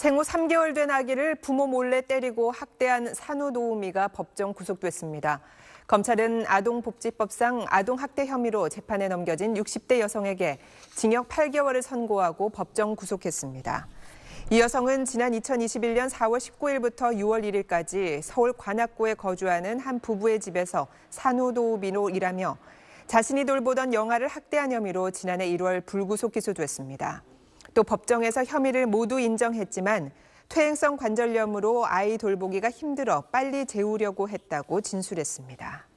생후 3개월 된 아기를 부모 몰래 때리고 학대한 산후도우미가 법정 구속됐습니다. 검찰은 아동복지법상 아동학대 혐의로 재판에 넘겨진 60대 여성에게 징역 8개월을 선고하고 법정 구속했습니다. 이 여성은 지난 2021년 4월 19일부터 6월 1일까지 서울 관악구에 거주하는 한 부부의 집에서 산후도우미로 일하며 자신이 돌보던 영아를 학대한 혐의로 지난해 1월 불구속 기소됐습니다. 또 법정에서 혐의를 모두 인정했지만 퇴행성 관절염으로 아이 돌보기가 힘들어 빨리 재우려고 했다고 진술했습니다.